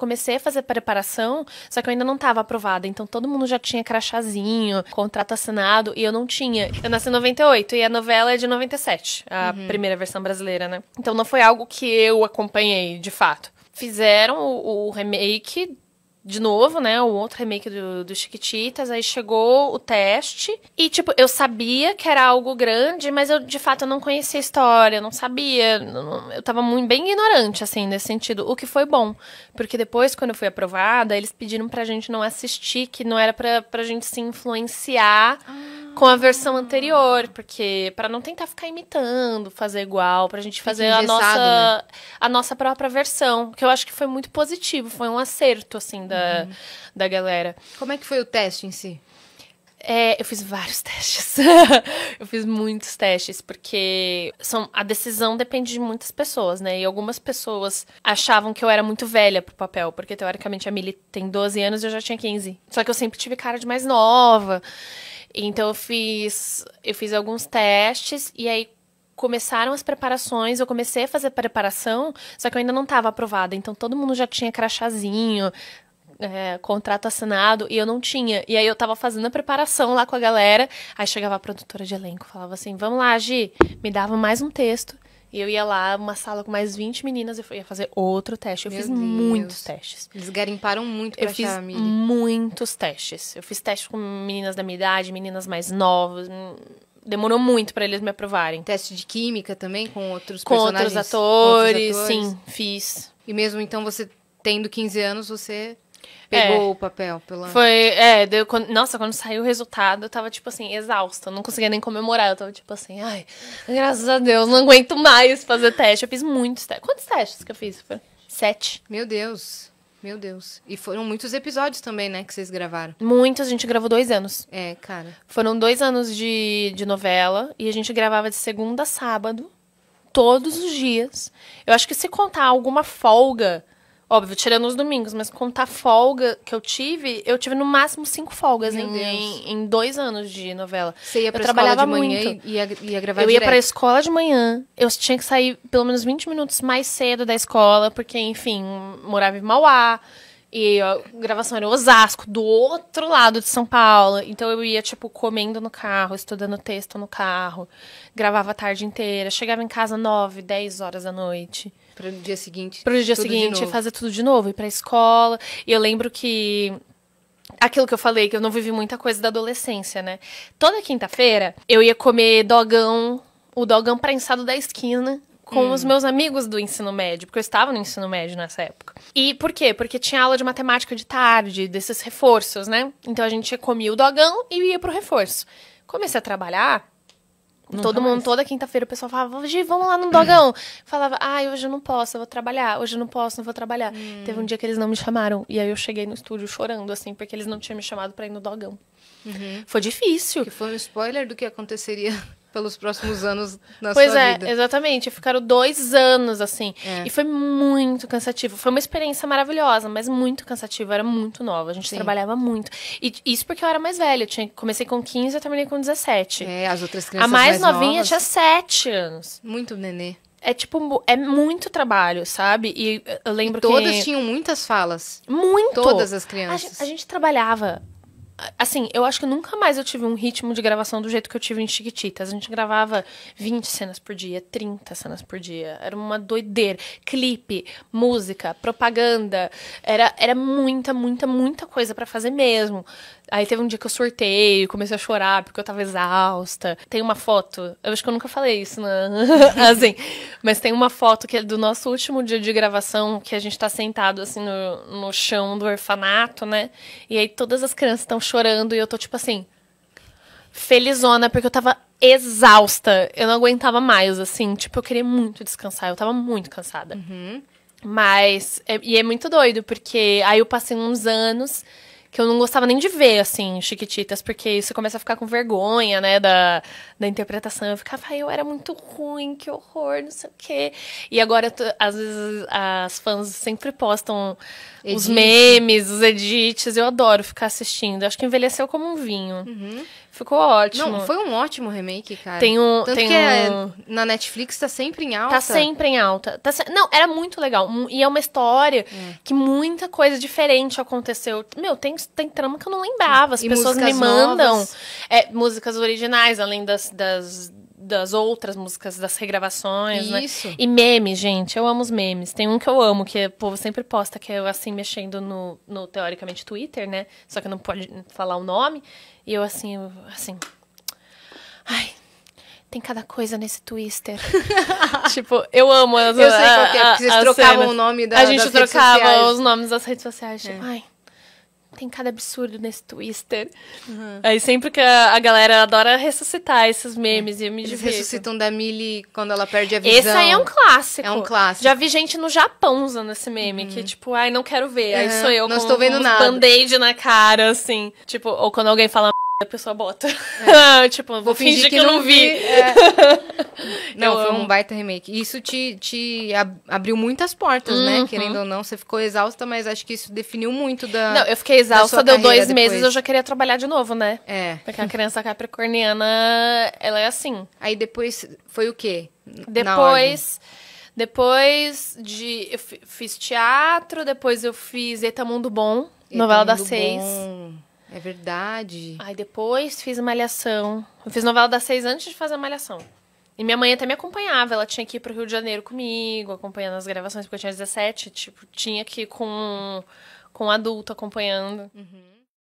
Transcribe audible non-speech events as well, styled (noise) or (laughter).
comecei a fazer preparação, só que eu ainda não estava aprovada. Então todo mundo já tinha crachazinho, contrato assinado, e eu não tinha. Eu nasci em 98 e a novela é de 97, a uhum. primeira versão brasileira, né? Então não foi algo que eu acompanhei, de fato. Fizeram o, o remake de novo, né? O outro remake do, do Chiquititas. Aí chegou o teste. E, tipo, eu sabia que era algo grande, mas eu, de fato, eu não conhecia a história, eu não sabia. Não, eu tava muito, bem ignorante, assim, nesse sentido. O que foi bom. Porque depois, quando eu fui aprovada, eles pediram pra gente não assistir, que não era pra, pra gente se influenciar. Ah com a versão anterior, porque para não tentar ficar imitando, fazer igual, pra gente fazer a nossa né? a nossa própria versão, que eu acho que foi muito positivo, foi um acerto assim da uhum. da galera. Como é que foi o teste em si? É, eu fiz vários (laughs) testes. eu fiz muitos testes, porque são, a decisão depende de muitas pessoas, né? E algumas pessoas achavam que eu era muito velha pro papel, porque teoricamente a Milly tem 12 anos e eu já tinha 15. Só que eu sempre tive cara de mais nova. Então eu fiz, eu fiz alguns testes e aí começaram as preparações, eu comecei a fazer preparação, só que eu ainda não estava aprovada. Então todo mundo já tinha crachazinho, é, contrato assinado e eu não tinha. E aí eu tava fazendo a preparação lá com a galera. Aí chegava a produtora de elenco, falava assim: vamos lá, Gi, me dava mais um texto e eu ia lá, uma sala com mais 20 meninas, eu ia fazer outro teste. Eu Meu fiz Deus. muitos testes. Eles garimparam muito pra Eu fiz a muitos testes. Eu fiz testes com meninas da minha idade, meninas mais novas. Demorou muito para eles me aprovarem. Teste de química também com outros com personagens? Com outros, outros atores, sim, fiz. E mesmo então você tendo 15 anos, você Pegou é, o papel pela. Foi, é, deu, quando, nossa, quando saiu o resultado, eu tava, tipo assim, exausta. Eu não conseguia nem comemorar. Eu tava, tipo assim, ai, graças a Deus, não aguento mais fazer teste. Eu fiz muitos testes. Quantos testes que eu fiz? Foi sete. Meu Deus. Meu Deus. E foram muitos episódios também, né, que vocês gravaram. Muitos, a gente gravou dois anos. É, cara. Foram dois anos de, de novela e a gente gravava de segunda a sábado, todos os dias. Eu acho que se contar alguma folga Óbvio, tirando os domingos, mas contar tá folga que eu tive, eu tive no máximo cinco folgas em, em, em, dois anos de novela. Você ia pra eu trabalhava de manhã muito. e ia, ia gravar Eu direto. ia pra escola de manhã, eu tinha que sair pelo menos 20 minutos mais cedo da escola, porque, enfim, morava em Mauá. E a gravação era Osasco, do outro lado de São Paulo. Então eu ia, tipo, comendo no carro, estudando texto no carro, gravava a tarde inteira, chegava em casa nove, dez horas da noite. Para no dia seguinte. Para o dia seguinte, fazer tudo de novo, ir para a escola. E eu lembro que aquilo que eu falei, que eu não vivi muita coisa da adolescência, né? Toda quinta-feira eu ia comer dogão, o dogão prensado da esquina. Com hum. os meus amigos do ensino médio, porque eu estava no ensino médio nessa época. E por quê? Porque tinha aula de matemática de tarde, desses reforços, né? Então a gente comia o dogão e ia pro reforço. Comecei a trabalhar, Todo mundo, toda quinta-feira o pessoal falava, Gi, vamos lá no dogão. Hum. Falava, ai, hoje eu não posso, eu vou trabalhar. Hoje eu não posso, não vou trabalhar. Hum. Teve um dia que eles não me chamaram. E aí eu cheguei no estúdio chorando, assim, porque eles não tinham me chamado para ir no dogão. Uhum. Foi difícil. Que foi um spoiler do que aconteceria pelos próximos anos na pois sua é, vida. Pois é, exatamente. Ficaram dois anos assim. É. E foi muito cansativo. Foi uma experiência maravilhosa, mas muito cansativo. Era muito nova. A gente Sim. trabalhava muito. E isso porque eu era mais velha. Eu tinha, comecei com 15 e terminei com 17. É, as outras crianças. A mais, mais novinha novas... tinha 7 anos. Muito nenê. É tipo, é muito trabalho, sabe? E eu lembro e todas que. Todas tinham muitas falas. Muito! Todas as crianças. A gente, a gente trabalhava Assim, eu acho que nunca mais eu tive um ritmo de gravação do jeito que eu tive em Chiquititas. A gente gravava 20 cenas por dia, 30 cenas por dia. Era uma doideira. Clipe, música, propaganda. Era, era muita, muita, muita coisa para fazer mesmo. Aí teve um dia que eu surtei, comecei a chorar porque eu tava exausta. Tem uma foto, eu acho que eu nunca falei isso, né? (laughs) assim, mas tem uma foto que é do nosso último dia de gravação, que a gente tá sentado assim no, no chão do orfanato, né? E aí todas as crianças estão chorando e eu tô tipo assim, felizona, porque eu tava exausta. Eu não aguentava mais, assim, tipo, eu queria muito descansar, eu tava muito cansada. Uhum. Mas, é, e é muito doido, porque aí eu passei uns anos que eu não gostava nem de ver, assim, Chiquititas, porque você começa a ficar com vergonha, né, da, da interpretação. Eu ficava, ai, eu era muito ruim, que horror, não sei o quê. E agora, às vezes, as fãs sempre postam Edith. os memes, os edits. Eu adoro ficar assistindo. Eu acho que envelheceu como um vinho. Uhum. Ficou ótimo. Não, foi um ótimo remake, cara. Tem um. Tanto tem que é um... na Netflix tá sempre em tá alta. Tá sempre em alta. Tá se... Não, era muito legal. E é uma história é. que muita coisa diferente aconteceu. Meu, tem, tem trama que eu não lembrava. As e pessoas me mandam é, músicas originais, além das, das das outras músicas, das regravações, né? Isso. né? E memes, gente, eu amo os memes. Tem um que eu amo, que o povo sempre posta, que é assim, mexendo no, no teoricamente, Twitter, né? Só que não pode falar o nome. E eu assim, assim. Ai, tem cada coisa nesse twister. (laughs) tipo, eu amo as Eu sei qual é, porque vocês trocavam o nome da A gente trocava os nomes das redes sociais. Tipo, é. ai, tem cada absurdo nesse Twister. Uhum. Aí sempre que a, a, galera adora ressuscitar esses é. memes é. e eu me Eles divirto. ressuscitam da Millie quando ela perde a visão. Esse aí é um clássico. É um clássico. Já vi gente no Japão usando esse meme, uhum. que tipo, ai, não quero ver. Uhum. Aí sou uhum. eu não com estou vendo um band-aid na cara, assim. Tipo, ou quando alguém fala a pessoa bota. É. (laughs) tipo, vou, vou fingir, fingir, que, eu não vi. vi. (laughs) É. não, foi um baita remake. Isso te, te abriu muitas portas, né? uhum. né? Querendo ou não, você ficou exausta, mas acho que isso definiu muito da. Não, eu fiquei exausta, deu dois depois. meses, eu já queria trabalhar de novo, né? É. Porque a criança capricorniana, ela é assim. Aí depois foi o quê? Depois. Depois de. Eu fiz teatro, depois eu fiz Eta Mundo Bom, Eta novela das seis. Bom. É verdade. Aí depois fiz Malhação. Eu fiz novela das seis antes de fazer Malhação. E minha mãe até me acompanhava, ela tinha que ir pro Rio de Janeiro comigo, acompanhando as gravações, porque eu tinha 17, tipo, tinha que ir com, com um adulto acompanhando. Uhum.